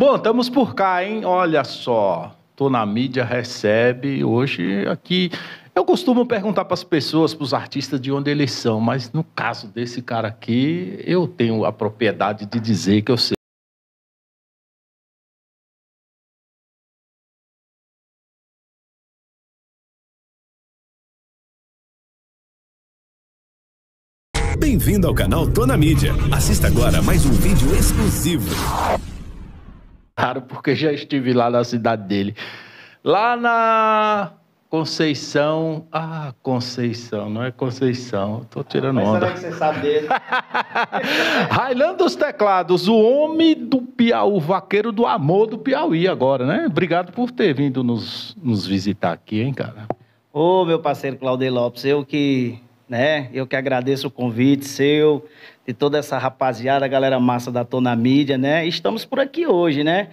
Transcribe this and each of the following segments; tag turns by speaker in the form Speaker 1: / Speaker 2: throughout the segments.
Speaker 1: Bom, estamos por cá, hein? Olha só. Tô na mídia, recebe. Hoje aqui. Eu costumo perguntar para as pessoas, para os artistas, de onde eles são, mas no caso desse cara aqui, eu tenho a propriedade de dizer que eu sei.
Speaker 2: Bem-vindo ao canal Tô na Mídia. Assista agora mais um vídeo exclusivo.
Speaker 1: Claro, porque já estive lá na cidade dele. Lá na Conceição. Ah, Conceição, não é Conceição. Estou tirando ah, mas onda. Será que você sabe dele? Railando dos Teclados, o homem do Piauí, o vaqueiro do amor do Piauí agora, né? Obrigado por ter vindo nos, nos visitar aqui, hein, cara?
Speaker 2: Ô, meu parceiro Claudio Lopes, eu que né? Eu que agradeço o convite seu, de toda essa rapaziada, a galera massa da Tona Mídia, né? Estamos por aqui hoje, né?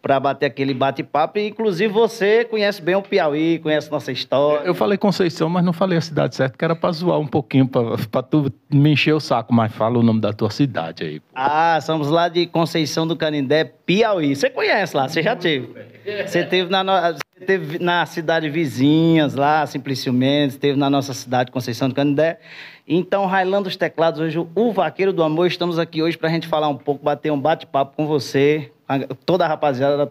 Speaker 2: Para bater aquele bate-papo. Inclusive, você conhece bem o Piauí, conhece nossa história. Eu falei
Speaker 1: Conceição, mas não falei a cidade certa, que era para zoar um pouquinho, para tu me encher o saco. Mas fala o nome da tua cidade aí. Pô.
Speaker 2: Ah, somos lá de Conceição do Canindé, Piauí. Você conhece lá, você já teve. Você teve na. Teve na cidade vizinhas lá, simplesmente, teve na nossa cidade, Conceição do Canindé. Então, Railando os Teclados, hoje o Vaqueiro do Amor, estamos aqui hoje para a gente falar um pouco, bater um bate-papo com você, toda a rapaziada da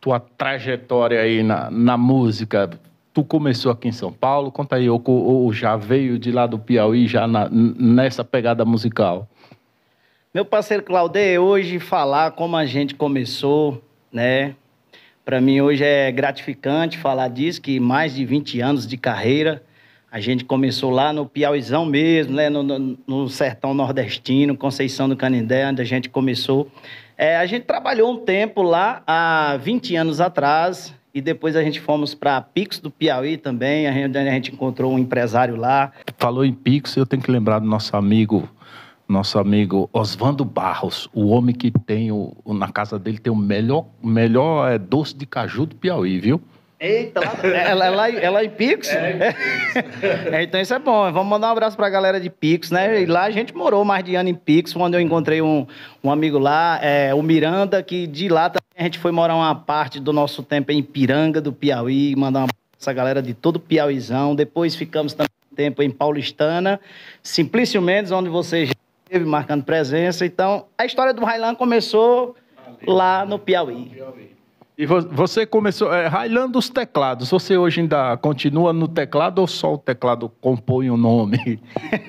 Speaker 1: tua trajetória aí na, na música? tu começou aqui em São Paulo, conta aí, ou, ou já veio de lá do Piauí, já na, nessa pegada musical?
Speaker 2: Meu parceiro Claudio, hoje falar como a gente começou, né? Para mim hoje é gratificante falar disso, que mais de 20 anos de carreira, a gente começou lá no Piauizão mesmo, né? No, no, no sertão nordestino, Conceição do Canindé, onde a gente começou. É, a gente trabalhou um tempo lá, há 20 anos atrás, e depois a gente fomos para Pix do Piauí também, a gente, a gente encontrou um empresário lá.
Speaker 1: Falou em Pix, eu tenho que lembrar do nosso amigo nosso amigo Oswando Barros, o homem que tem o, na casa dele tem o melhor, melhor é, doce de caju do Piauí, viu?
Speaker 2: Eita, é, lá, é, lá, em Pix? É, é, então isso é bom. Vamos mandar um abraço pra galera de Pix, né? E lá a gente morou mais de ano em Pix, quando eu encontrei um, um amigo lá, é, o Miranda, que de lá tá a gente foi morar uma parte do nosso tempo em Piranga, do Piauí, mandar uma essa galera de todo o Piauizão. Depois ficamos também um tempo em Paulistana, Simplício Mendes, onde você já esteve marcando presença. Então, a história do Railan começou lá no Piauí.
Speaker 1: E você começou, é, Railan dos teclados, você hoje ainda continua no teclado ou só o teclado compõe o nome?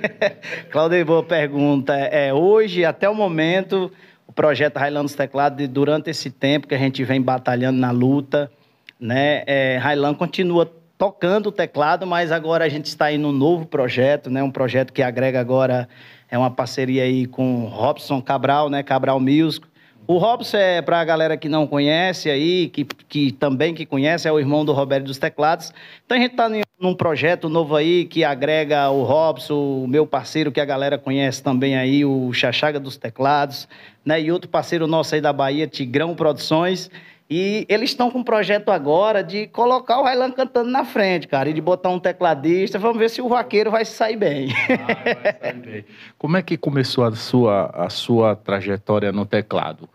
Speaker 2: Claudio, boa pergunta. É, hoje, até o momento, projeto Teclados e durante esse tempo que a gente vem batalhando na luta, né? É, continua tocando o teclado, mas agora a gente está em um novo projeto, né? Um projeto que agrega agora é uma parceria aí com Robson Cabral, né? Cabral Music. O Robson é para a galera que não conhece aí, que, que também que conhece, é o irmão do Roberto dos Teclados. Então a gente está em num projeto novo aí que agrega o Robson, o meu parceiro que a galera conhece também aí, o Chachaga dos Teclados, né? E outro parceiro nosso aí da Bahia, Tigrão Produções. E eles estão com um projeto agora de colocar o Railan cantando na frente, cara, e de botar um tecladista. Vamos ver se o vaqueiro vai sair bem. Vai, ah, vai
Speaker 1: sair bem. Como é que começou a sua, a sua trajetória no teclado?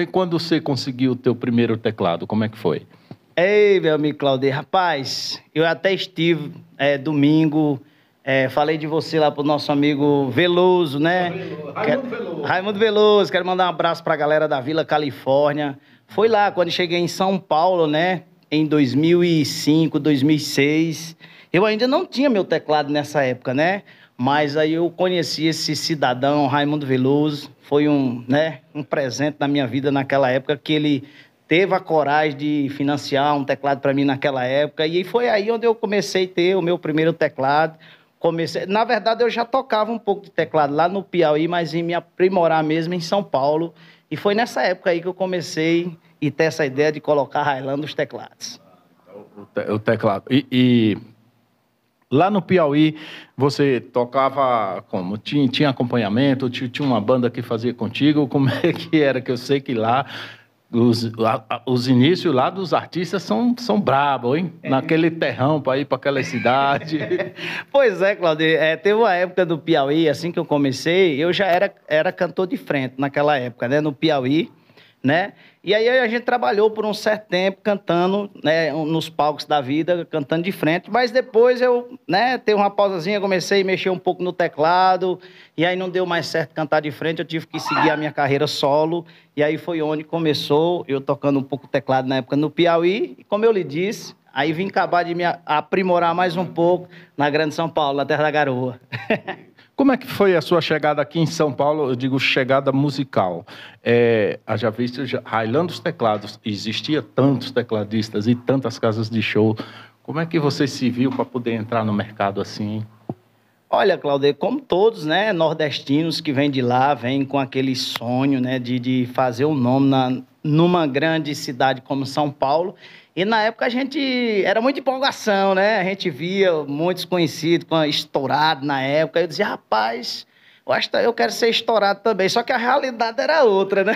Speaker 1: E quando você conseguiu o teu primeiro teclado, como é que foi?
Speaker 2: Ei, meu amigo Claudio, rapaz, eu até estive é, domingo, é, falei de você lá pro nosso amigo Veloso, né? Ah, Raimundo Veloso. Raimundo Veloso, quero mandar um abraço pra galera da Vila Califórnia. Foi lá quando cheguei em São Paulo, né? Em 2005, 2006. Eu ainda não tinha meu teclado nessa época, né? Mas aí eu conheci esse cidadão, Raimundo Veloso. Foi um, né, um presente na minha vida naquela época que ele teve a coragem de financiar um teclado para mim naquela época. E foi aí onde eu comecei a ter o meu primeiro teclado. Comecei, na verdade, eu já tocava um pouco de teclado lá no Piauí, mas em me aprimorar mesmo em São Paulo. E foi nessa época aí que eu comecei e ter essa ideia de colocar Highland nos teclados.
Speaker 1: Então, o, te, o teclado. E, e, lá no Piauí, você tocava como? Tinha, tinha acompanhamento? tinha uma banda que fazia contigo? Como é que era? Que eu sei que lá os, a, os inícios
Speaker 2: lá dos artistas são, são bravos hein? É. Naquele terrão para ir para aquela cidade. pois é, Claudio. É, teve uma época do Piauí, assim que eu comecei, eu já era, era cantor de frente naquela época, né? No Piauí né? E aí a gente trabalhou por um certo tempo cantando, né, nos palcos da vida, cantando de frente, mas depois eu, né, teve uma pausazinha, comecei a mexer um pouco no teclado, e aí não deu mais certo cantar de frente, eu tive que seguir a minha carreira solo, e aí foi onde começou eu tocando um pouco teclado na época no Piauí, e como eu lhe disse, aí vim acabar de me aprimorar mais um pouco na Grande São Paulo, na Terra da Garoa.
Speaker 1: Como é que foi a sua chegada aqui em São Paulo? Eu digo chegada musical. É, já visto, railando os teclados, existia tantos tecladistas e tantas casas de show. Como é que você se viu para poder entrar no mercado assim?
Speaker 2: Olha, Claudio, como todos, né, nordestinos que vêm de lá, vêm com aquele sonho, né, de, de fazer o um nome na, numa grande cidade como São Paulo e na época a gente era muita empolgação, né? A gente via muitos conhecidos com estourado na época. Eu dizia, rapaz, eu acho que eu quero ser estourado também. Só que a realidade era outra, né?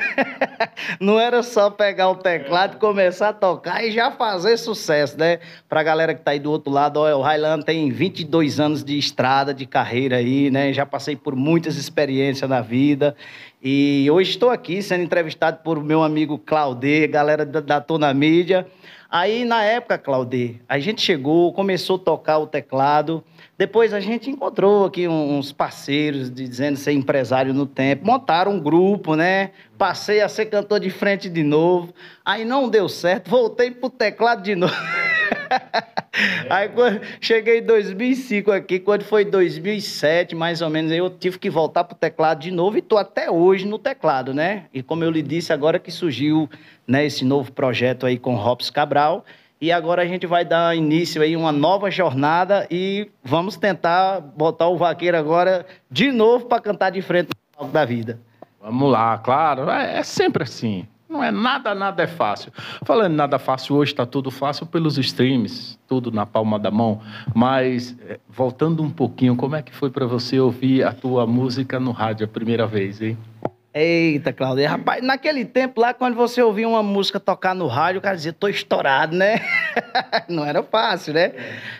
Speaker 2: Não era só pegar o teclado, é. começar a tocar e já fazer sucesso, né? Pra galera que tá aí do outro lado, olha, o Railan tem 22 anos de estrada, de carreira aí, né? Já passei por muitas experiências na vida. E hoje estou aqui sendo entrevistado por meu amigo Claudê, galera da, da Mídia Aí, na época, Claudê, a gente chegou, começou a tocar o teclado. Depois a gente encontrou aqui uns parceiros de, dizendo ser empresário no tempo. Montaram um grupo, né? Passei a ser cantor de frente de novo. Aí não deu certo, voltei pro teclado de novo. Aí quando, cheguei em 2005 aqui, quando foi 2007, mais ou menos, eu tive que voltar pro teclado de novo e tô até hoje no teclado, né? E como eu lhe disse, agora que surgiu, né, esse novo projeto aí com Robson Cabral, e agora a gente vai dar início aí uma nova jornada e vamos tentar botar o vaqueiro agora de novo para cantar de frente no palco da vida. Vamos lá, claro, é, é sempre assim.
Speaker 1: Não é nada, nada
Speaker 2: é fácil. Falando
Speaker 1: nada fácil hoje, está tudo fácil pelos streams, tudo na palma da mão. Mas, eh, voltando um pouquinho, como é que foi para você ouvir a tua música no rádio a primeira vez, hein?
Speaker 2: Eita, Claudio. Rapaz, naquele tempo lá, quando você ouvia uma música tocar no rádio, o cara dizia, tô estourado, né? não era fácil, né?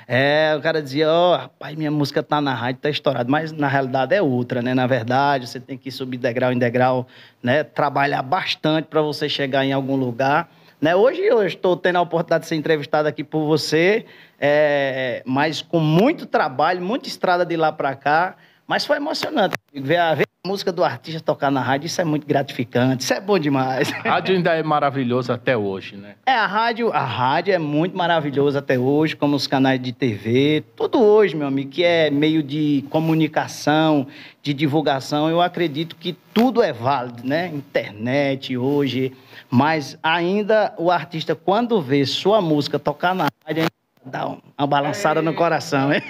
Speaker 2: É, o cara dizia, ó, oh, rapaz, minha música tá na rádio, tá estourado. Mas na realidade é outra, né? Na verdade, você tem que subir degrau em degrau, né? Trabalhar bastante para você chegar em algum lugar. Né? Hoje eu estou tendo a oportunidade de ser entrevistado aqui por você, é, mas com muito trabalho, muita estrada de lá para cá. Mas foi emocionante ver a, ver música do artista tocar na rádio, isso é muito gratificante, isso é bom demais. A rádio ainda é maravilhoso até hoje, né? É, a rádio, a rádio é muito maravilhosa até hoje, como os canais de TV, tudo hoje, meu amigo, que é meio de comunicação, de divulgação, eu acredito que tudo é válido, né? Internet hoje, mas ainda o artista, quando vê sua música tocar na rádio, dá uma balançada no coração, hein?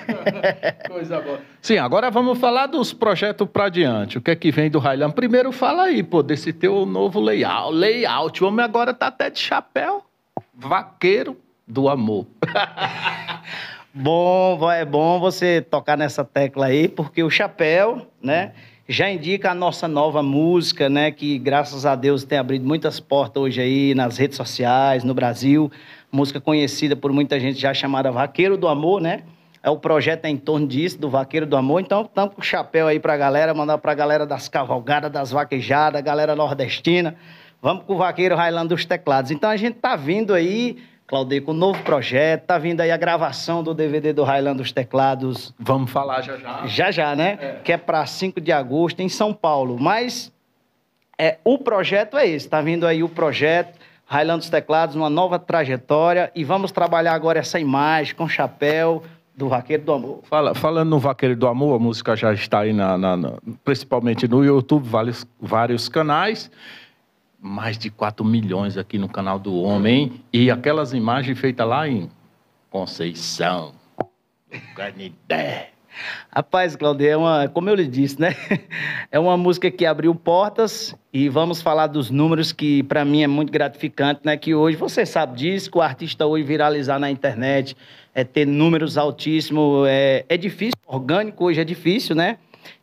Speaker 2: Coisa boa.
Speaker 1: Sim, agora vamos falar dos projetos para adiante. O que é que vem do Railan? Primeiro fala aí, pô, desse teu novo layout. Layout. O homem agora tá até de chapéu.
Speaker 2: Vaqueiro do amor. bom, é bom você tocar nessa tecla aí, porque o chapéu, né? Já indica a nossa nova música, né? Que graças a Deus tem abrido muitas portas hoje aí nas redes sociais, no Brasil música conhecida por muita gente já chamada Vaqueiro do Amor, né? É o projeto é em torno disso, do Vaqueiro do Amor. Então, tampa com o chapéu aí para a galera, mandar para a galera das cavalgadas, das vaquejadas, galera nordestina. Vamos com o Vaqueiro Railando dos Teclados. Então, a gente tá vindo aí, Claudio, com um novo projeto, tá vindo aí a gravação do DVD do Railando dos Teclados. Vamos falar já já. Já já, né? É. Que é para 5 de agosto, em São Paulo. Mas é, o projeto é esse, tá vindo aí o projeto os Teclados, uma nova trajetória. E vamos trabalhar agora essa imagem com o chapéu do Vaqueiro do Amor.
Speaker 1: Fala, falando no Vaqueiro do Amor, a música já está aí, na, na, na principalmente no YouTube, vários, vários canais mais de 4 milhões aqui no canal do Homem. E aquelas imagens feitas lá em Conceição, Canidé.
Speaker 2: Rapaz, Claudio, é uma, como eu lhe disse, né? É uma música que abriu portas e vamos falar dos números que para mim é muito gratificante, né? Que hoje você sabe disso, que o artista hoje viralizar na internet é ter números altíssimos, é, é difícil, orgânico hoje é difícil, né?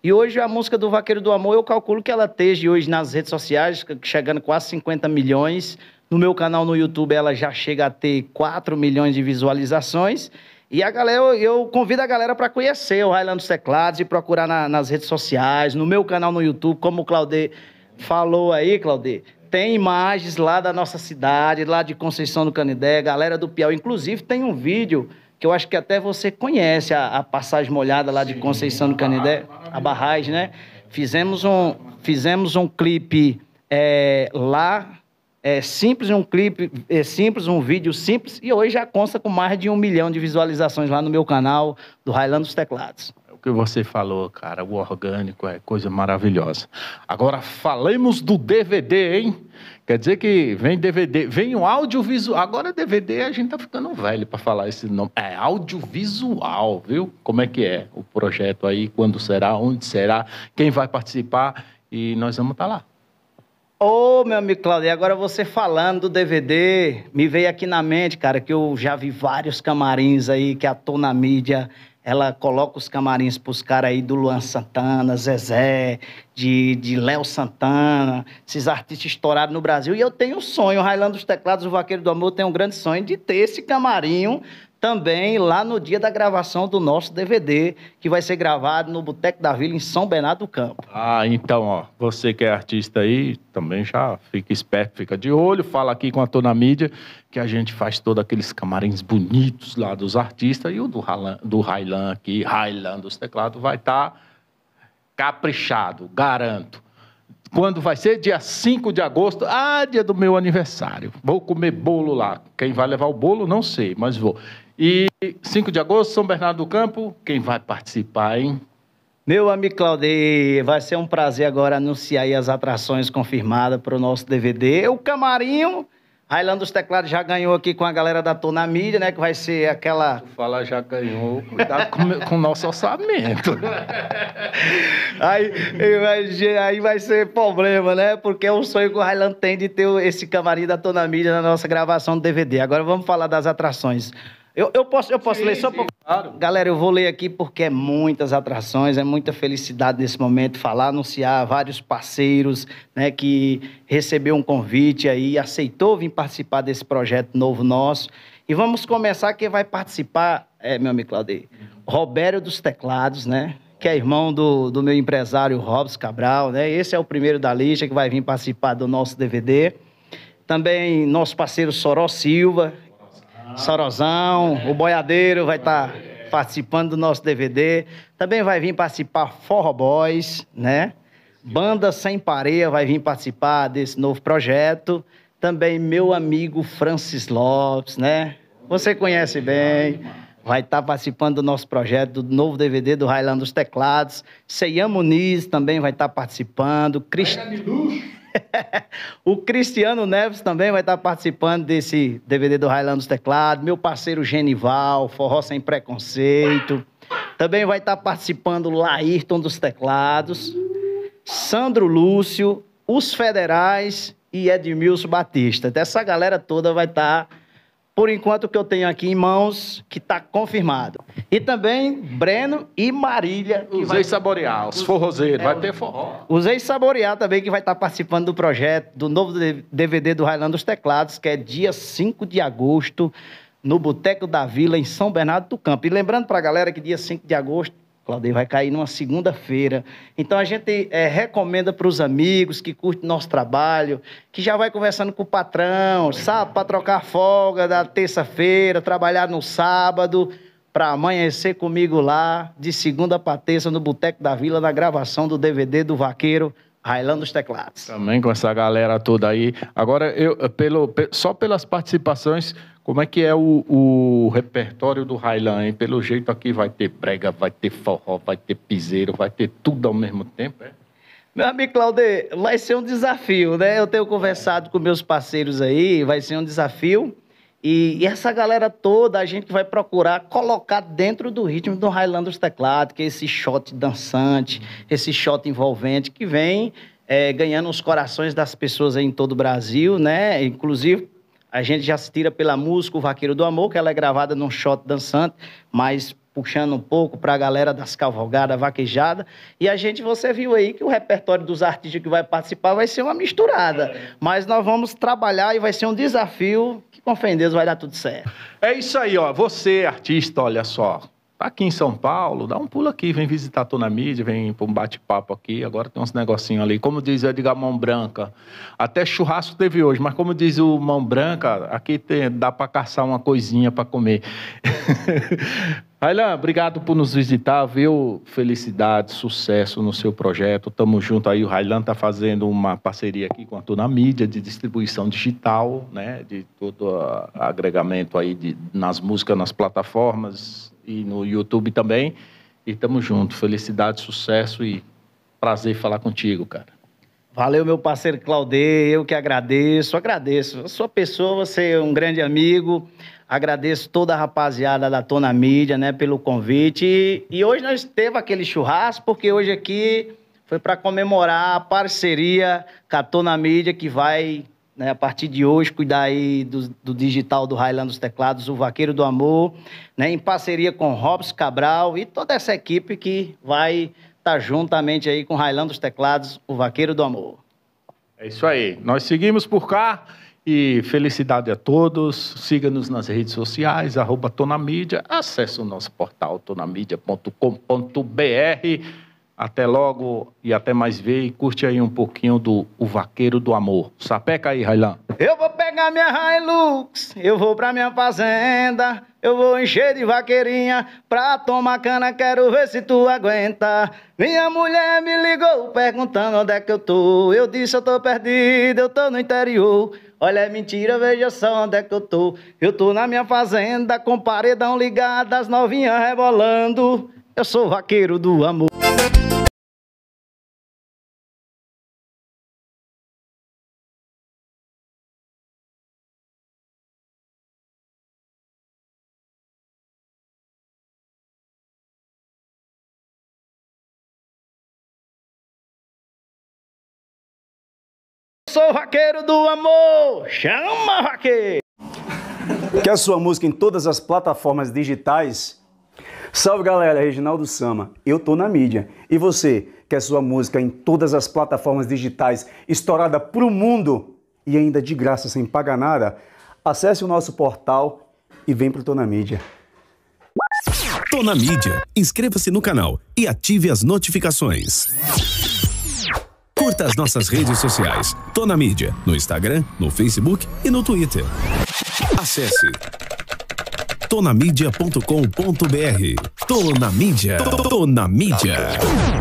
Speaker 2: E hoje a música do Vaqueiro do Amor, eu calculo que ela esteja hoje nas redes sociais, chegando quase 50 milhões. No meu canal no YouTube ela já chega a ter 4 milhões de visualizações. E a galera, eu, convido a galera para conhecer o Railando Teclados e procurar na, nas redes sociais, no meu canal no YouTube, como o Claudê falou aí, Claudê. Tem imagens lá da nossa cidade, lá de Conceição do Canidé, galera do Piauí. Inclusive, tem um vídeo que eu acho que até você conhece, a, a passagem molhada lá Sim, de Conceição do Canidé, a barragem, né? Fizemos um, fizemos um clipe é, lá é, simples, um clipe é, simples, um vídeo simples, e hoje já consta com mais de um milhão de visualizações lá no meu canal do Railando dos Teclados. É o que você falou,
Speaker 1: cara, o orgânico é coisa maravilhosa. Agora falemos do DVD, hein? Quer dizer que vem DVD, vem o audiovisual. Agora DVD a gente tá ficando velho para falar esse nome. É audiovisual, viu? Como é que é o projeto aí? Quando será? Onde será? Quem vai participar? E nós vamos estar tá lá.
Speaker 2: Ô, oh, meu amigo Claudio, agora você falando do DVD, me veio aqui na mente, cara, que eu já vi vários camarins aí que ator na mídia ela coloca os camarins pros caras aí do Luan Santana, Zezé, de, de Léo Santana, esses artistas estourados no Brasil. E eu tenho um sonho, Railando os Teclados, o Vaqueiro do Amor, tem um grande sonho de ter esse camarinho também lá no dia da gravação do nosso DVD, que vai ser gravado no Boteco da Vila, em São Bernardo do Campo.
Speaker 1: Ah, então, ó, você que é artista aí, também já fica esperto, fica de olho, fala aqui com a Tona Mídia, que a gente faz todos aqueles camarins bonitos lá dos artistas, e o do, Highland, do aqui, Railan dos teclados, vai estar tá caprichado, garanto. Quando vai ser? Dia 5 de agosto. Ah, dia do meu aniversário. Vou comer bolo lá.
Speaker 2: Quem vai levar o bolo, não sei, mas vou. E 5 de agosto, São Bernardo do Campo. Quem vai participar, hein? Meu amigo Claudei, vai ser um prazer agora anunciar as atrações confirmadas para o nosso DVD. O Camarinho Railando dos Teclados já ganhou aqui com a galera da Tona Mídia, né? Que vai ser aquela. Falar já ganhou, cuidado com o nosso orçamento. aí, vai, aí vai ser problema, né? Porque é um sonho que o Railando tem de ter esse camarim da Tona Mídia na nossa gravação do DVD. Agora vamos falar das atrações. Eu, eu posso, eu posso sim, ler só sim, um pouco? Claro. Galera, eu vou ler aqui porque é muitas atrações, é muita felicidade nesse momento falar, anunciar vários parceiros né, que recebeu um convite aí, aceitou vir participar desse projeto novo nosso. E vamos começar, quem vai participar é meu amigo Claudio, Robério dos Teclados, né? que é irmão do, do meu empresário Robson Cabral, né? Esse é o primeiro da lista que vai vir participar do nosso DVD. Também nosso parceiro Soró Silva, ah. Sorozão, o Boiadeiro vai estar tá participando do nosso DVD. Também vai vir participar Forro Boys, né? Banda Sem Pareia vai vir participar desse novo projeto. Também meu amigo Francis Lopes, né? Você conhece bem. Vai estar tá participando do nosso projeto, do novo DVD do Railand dos Teclados. Ceian Muniz também vai estar tá participando. Crist... o Cristiano Neves também vai estar participando desse DVD do dos Teclados. Meu parceiro Genival, Forró Sem Preconceito. Também vai estar participando Laírton dos Teclados. Sandro Lúcio, os Federais e Edmilson Batista. Dessa então, galera toda vai estar por enquanto, que eu tenho aqui em mãos, que está confirmado. E também Breno e Marília. os Usei vai... Saborear, os forrozeiros, é, vai ter forró. ex Saborear também, que vai estar tá participando do projeto, do novo DVD do Railando dos Teclados, que é dia 5 de agosto, no Boteco da Vila, em São Bernardo do Campo. E lembrando para a galera que dia 5 de agosto Claudio vai cair numa segunda-feira. Então a gente é, recomenda para os amigos que curtem nosso trabalho, que já vai conversando com o patrão, sabe, para trocar folga da terça-feira, trabalhar no sábado, para amanhecer comigo lá, de segunda para terça, no Boteco da Vila, na gravação do DVD do Vaqueiro. Railando os teclados.
Speaker 1: Também com essa galera toda aí. Agora, eu, pelo, só pelas participações, como é que é o, o repertório do Railan, hein? Pelo jeito aqui vai ter brega, vai ter forró, vai ter piseiro, vai ter tudo ao mesmo
Speaker 2: tempo, é? Meu amigo Claudê, vai ser um desafio, né? Eu tenho conversado com meus parceiros aí, vai ser um desafio. E, e essa galera toda, a gente vai procurar colocar dentro do ritmo do Highland dos Teclados, que é esse shot dançante, esse shot envolvente que vem é, ganhando os corações das pessoas aí em todo o Brasil, né? Inclusive a gente já se tira pela música O Vaqueiro do Amor, que ela é gravada num shot dançante, mas puxando um pouco para a galera das cavalgadas, vaquejada. E a gente, você viu aí que o repertório dos artistas que vai participar vai ser uma misturada. Mas nós vamos trabalhar e vai ser um desafio que, com fé em Deus, vai dar tudo certo.
Speaker 1: É isso aí, ó. Você, artista, olha só, Tá aqui em São Paulo, dá um pulo aqui, vem visitar a Tona Mídia, vem para um bate-papo aqui. Agora tem uns negocinho ali. Como diz o Edgar Mão Branca, até churrasco teve hoje, mas como diz o Mão Branca, aqui tem, dá para caçar uma coisinha para comer. Aylan, obrigado por nos visitar, viu? Felicidade, sucesso no seu projeto. Tamo junto aí. O Railan tá fazendo uma parceria aqui com a Tuna Mídia de distribuição digital, né? De todo o agregamento aí de, nas músicas, nas plataformas e no YouTube também. E tamo junto. Felicidade, sucesso e prazer falar contigo, cara.
Speaker 2: Valeu, meu parceiro Claudê, eu que agradeço, agradeço. A sua pessoa, você é um grande amigo. Agradeço toda a rapaziada da Tona Mídia, né, pelo convite. E, e hoje nós teve aquele churrasco, porque hoje aqui foi para comemorar a parceria com a Tona Mídia, que vai né, a partir de hoje, cuidar aí do, do, digital do Highland dos Teclados, o Vaqueiro do Amor, né, em parceria com Robson Cabral e toda essa equipe que vai estar tá juntamente aí com Highland dos Teclados, o Vaqueiro do Amor.
Speaker 1: É isso aí. Nós seguimos por cá e felicidade a todos. Siga-nos nas redes sociais, arroba Tonamídia. Acesse o nosso portal tonamídia.com.br. Até logo e até mais ver. E curte aí um pouquinho do O Vaqueiro do Amor. Sapeca aí, Railan.
Speaker 2: Eu vou pegar minha Hilux, eu vou pra minha fazenda. Eu vou encher de vaqueirinha pra tomar cana, quero ver se tu aguenta. Minha mulher me ligou perguntando onde é que eu tô. Eu disse eu tô perdido, eu tô no interior. Olha, é mentira, veja só onde é que eu tô. Eu tô na minha fazenda com paredão ligado, as novinhas rebolando. Eu sou vaqueiro do amor. sou vaqueiro do amor, chama vaqueiro. Quer a sua música em todas as plataformas digitais? Salve galera, Reginaldo Sama, eu tô na mídia. E você, quer sua música em todas as plataformas digitais, estourada pro mundo e ainda de graça, sem pagar nada? Acesse o nosso portal e vem pro Tô na Mídia. Tô na Mídia. Inscreva-se no canal e ative as notificações. Curta as nossas
Speaker 1: redes sociais. Tô na mídia, no Instagram, no Facebook e no Twitter. Acesse tonamídia.com.br. Tô na mídia. Tô na mídia. Tô na mídia.